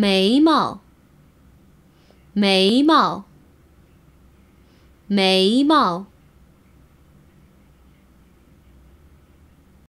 眉毛，眉毛，眉毛。